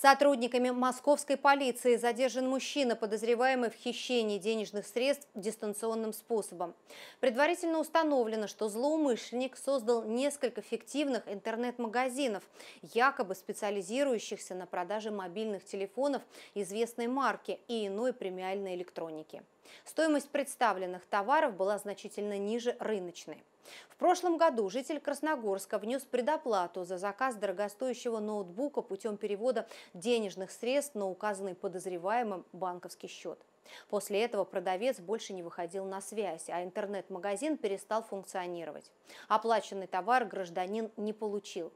Сотрудниками московской полиции задержан мужчина, подозреваемый в хищении денежных средств дистанционным способом. Предварительно установлено, что злоумышленник создал несколько фиктивных интернет-магазинов, якобы специализирующихся на продаже мобильных телефонов известной марки и иной премиальной электроники. Стоимость представленных товаров была значительно ниже рыночной. В прошлом году житель Красногорска внес предоплату за заказ дорогостоящего ноутбука путем перевода денежных средств на указанный подозреваемым банковский счет. После этого продавец больше не выходил на связь, а интернет-магазин перестал функционировать. Оплаченный товар гражданин не получил.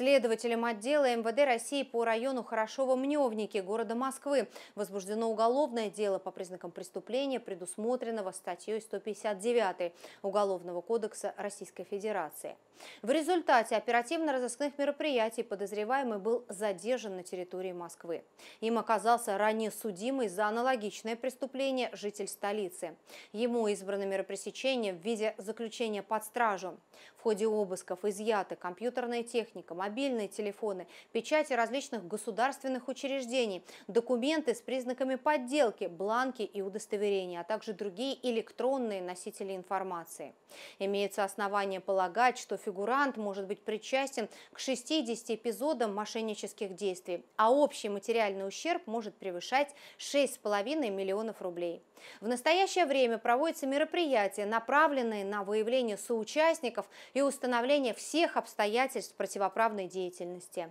Следователям отдела МВД России по району Хорошово-Мневники города Москвы возбуждено уголовное дело по признакам преступления, предусмотренного статьей 159 Уголовного кодекса Российской Федерации. В результате оперативно-розыскных мероприятий подозреваемый был задержан на территории Москвы. Им оказался ранее судимый за аналогичное преступление житель столицы. Ему избрано мероприятие пресечения в виде заключения под стражу. В ходе обысков изъяты компьютерная техника, мобильные телефоны, печати различных государственных учреждений, документы с признаками подделки, бланки и удостоверения, а также другие электронные носители информации. Имеется основание полагать, что фигурант может быть причастен к 60 эпизодам мошеннических действий, а общий материальный ущерб может превышать 6,5 миллионов рублей. В настоящее время проводятся мероприятия, направленные на выявление соучастников и установление всех обстоятельств противоправной деятельности.